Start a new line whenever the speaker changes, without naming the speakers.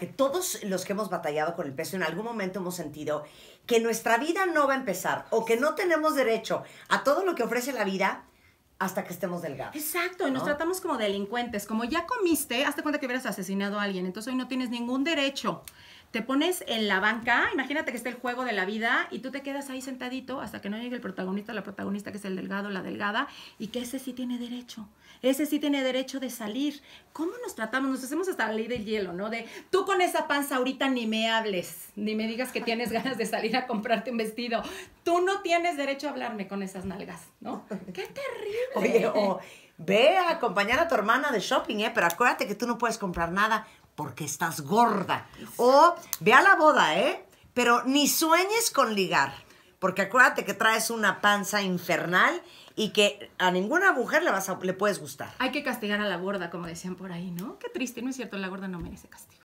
que todos los que hemos batallado con el peso en algún momento hemos sentido que nuestra vida no va a empezar o que no tenemos derecho a todo lo que ofrece la vida hasta que estemos delgados.
Exacto, y nos tratamos como delincuentes, como ya comiste, hazte cuenta que hubieras asesinado a alguien, entonces hoy no tienes ningún derecho te pones en la banca, imagínate que está el juego de la vida y tú te quedas ahí sentadito hasta que no llegue el protagonista, la protagonista que es el delgado, la delgada, y que ese sí tiene derecho, ese sí tiene derecho de salir. ¿Cómo nos tratamos? Nos hacemos hasta la ley del hielo, ¿no? De tú con esa panza ahorita ni me hables, ni me digas que tienes ganas de salir a comprarte un vestido. Tú no tienes derecho a hablarme con esas nalgas, ¿no? ¡Qué
terrible! Oye, o ve a acompañar a tu hermana de shopping, ¿eh? Pero acuérdate que tú no puedes comprar nada porque estás gorda. O ve a la boda, ¿eh? Pero ni sueñes con ligar, porque acuérdate que traes una panza infernal y que a ninguna mujer le, vas le puedes gustar.
Hay que castigar a la gorda, como decían por ahí, ¿no? Qué triste, no es cierto, la gorda no merece castigo.